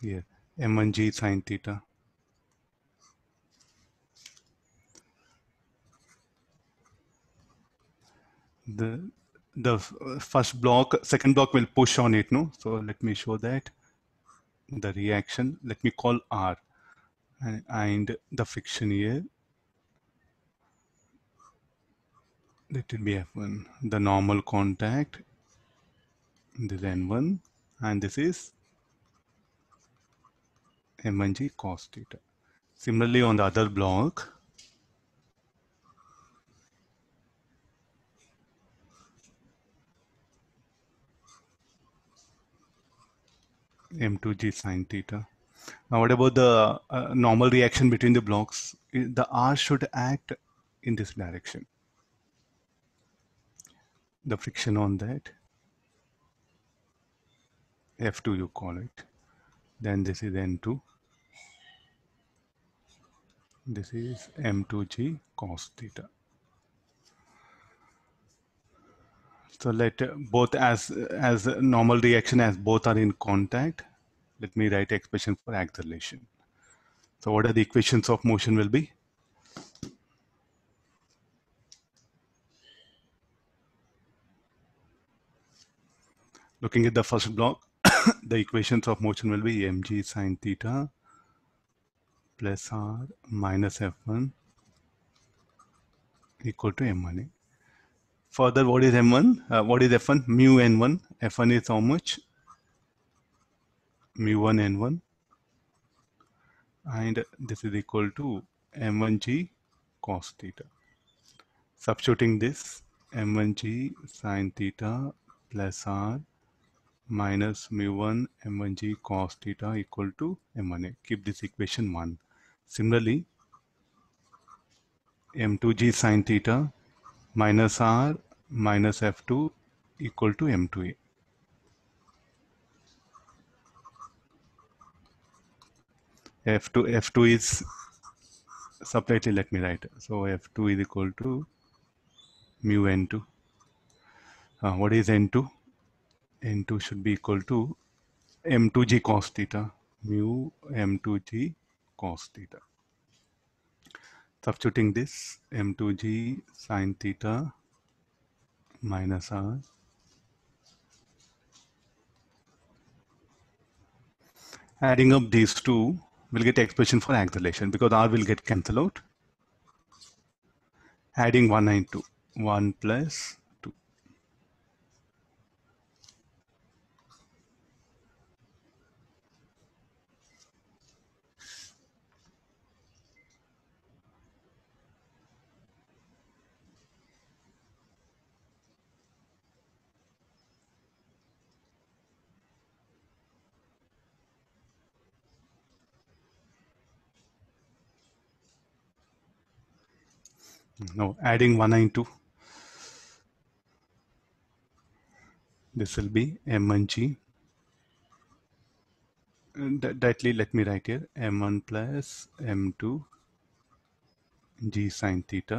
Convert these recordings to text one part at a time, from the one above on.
yeah m1g sine theta the the first block second block will push on it no so let me show that the reaction let me call r and, and the friction here let it be f1 the normal contact this n1 and this is mng cos theta. Similarly, on the other block, m2g sine theta. Now, what about the uh, normal reaction between the blocks? The R should act in this direction. The friction on that, F2 you call it. Then this is N2 this is m2g cos theta so let both as as normal reaction as both are in contact let me write expression for acceleration so what are the equations of motion will be looking at the first block the equations of motion will be mg sine theta plus r minus f1 equal to m1. Further, what is m1? Uh, what is f1? Mu n1. f1 is how much? Mu1 n1. And this is equal to m1g cos theta. Substituting this, m1g sine theta plus r minus mu1 m1g cos theta equal to m1a. Keep this equation 1. Similarly, m2g sin theta minus r minus f2 equal to m2a. f2 f2 is separately let me write so f2 is equal to mu n2 uh, what is n2 n2 should be equal to m2g cos theta mu m2g cos theta. Substituting this m2g sine theta minus r adding up these two will get expression for acceleration because r will get cancelled out adding 192 1 plus now adding 192 this will be m1g directly let me write here m1 plus m2 g sine theta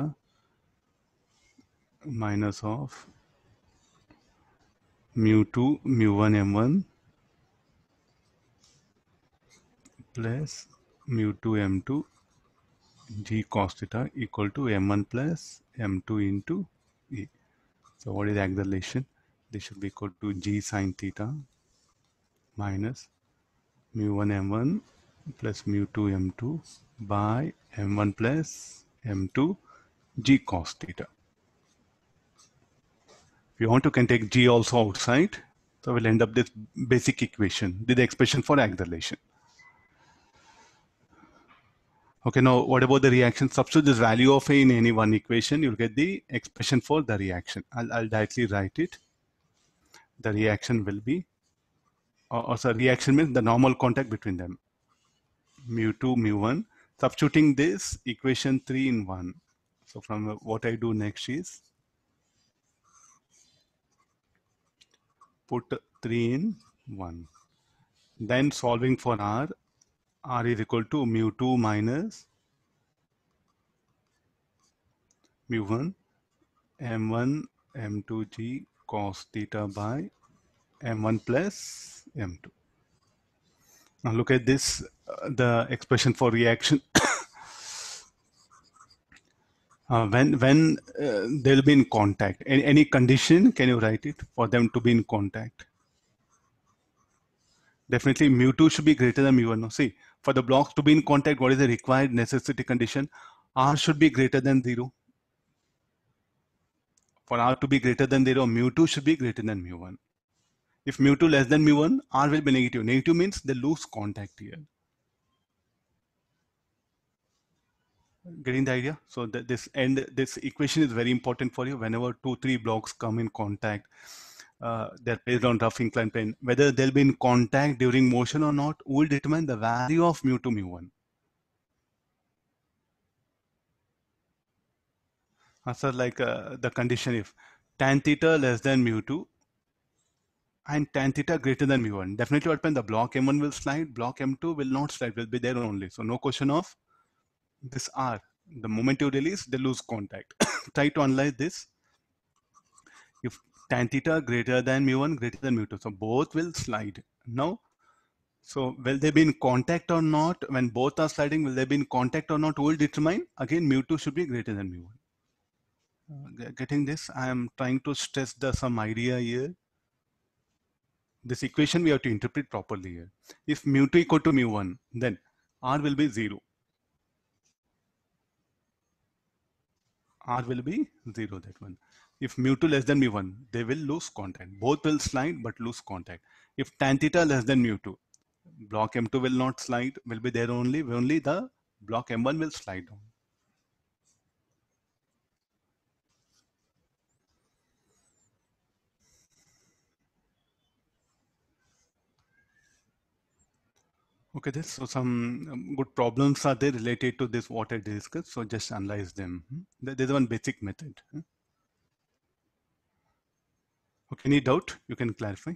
minus of mu 2 mu 1 m1 plus mu 2 m2 g cos theta equal to m1 plus m2 into e. So what is acceleration? This should be equal to g sine theta minus mu1 m1 plus mu2 m2 by m1 plus m2 g cos theta. If you want to can take g also outside. So we'll end up this basic equation, the expression for acceleration. Okay, now what about the reaction? Substitute this value of A in any one equation, you'll get the expression for the reaction. I'll, I'll directly write it. The reaction will be, or, or sorry, reaction means the normal contact between them. Mu 2, mu 1, substituting this equation 3 in 1. So from what I do next is, put 3 in 1. Then solving for R, R is equal to mu 2 minus mu 1 m1 m2 g cos theta by m1 plus m2. Now look at this, uh, the expression for reaction. uh, when when uh, they'll be in contact, any, any condition, can you write it for them to be in contact? Definitely mu2 should be greater than mu1. Now see, for the blocks to be in contact, what is the required necessity condition? R should be greater than zero. For R to be greater than zero, mu two should be greater than mu one. If mu two less than mu one, R will be negative. Negative means they lose contact here. Getting the idea? So this end, this equation is very important for you whenever two, three blocks come in contact uh, they're placed on rough inclined plane. Whether they'll be in contact during motion or not will determine the value of mu to mu1. Also uh, like uh, the condition if tan theta less than mu2 and tan theta greater than mu1. Definitely what happens, the block M1 will slide, block M2 will not slide, will be there only. So no question of this R. The moment you release, they lose contact. Try to analyze this tan theta greater than mu1 greater than mu2. So both will slide. Now, so will they be in contact or not? When both are sliding, will they be in contact or not? will determine? Again, mu2 should be greater than mu1. Uh, getting this? I am trying to stress the some idea here. This equation we have to interpret properly here. If mu2 equal to mu1, then R will be 0. r will be 0, that one. If mu 2 less than mu 1, they will lose contact. Both will slide but lose contact. If tan theta less than mu 2, block M2 will not slide, will be there only, only the block M1 will slide down. Okay, this. So some um, good problems are there related to this what I discussed. So just analyze them. Hmm? There's one basic method. Hmm? Okay, any doubt you can clarify?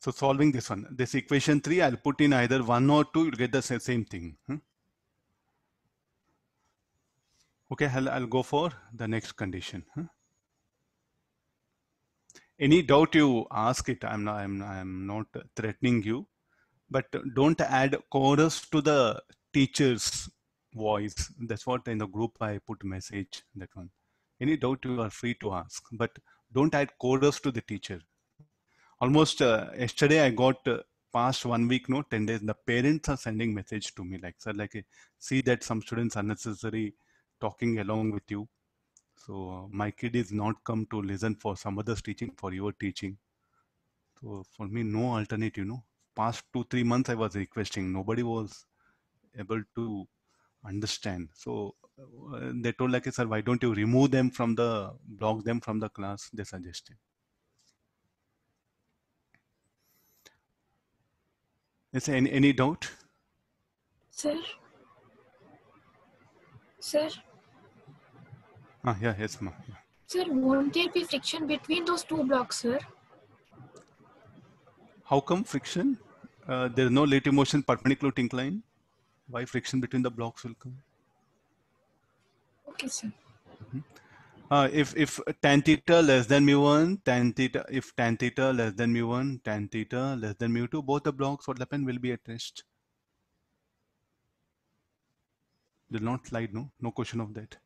So solving this one, this equation three, I'll put in either one or two, you'll get the same thing. Hmm? Okay, I'll, I'll go for the next condition. Huh? Any doubt you ask it, I'm not, I'm, I'm not threatening you, but don't add chorus to the teacher's voice. That's what in the group I put message, that one. Any doubt you are free to ask, but don't add chorus to the teacher. Almost uh, yesterday I got uh, past one week, no, 10 days, the parents are sending message to me like, sir, like, see that some students unnecessary talking along with you. So my kid is not come to listen for some other's teaching, for your teaching. So for me, no alternate, you know. Past two, three months I was requesting. Nobody was able to understand. So uh, they told like, sir, why don't you remove them from the, block them from the class, they suggested. Is any, any doubt? Sir? Sir? Ah, yeah, yes, ma'am. Yeah. Sir, won't there be friction between those two blocks, sir? How come friction? Uh, there is no lateral motion perpendicular to incline. Why friction between the blocks will come? Okay, sir. Mm -hmm. uh, if if tan theta less than mu one, tan theta if tan theta less than mu one, tan theta less than mu two, both the blocks what happen will be at rest. They'll not slide, no, no question of that.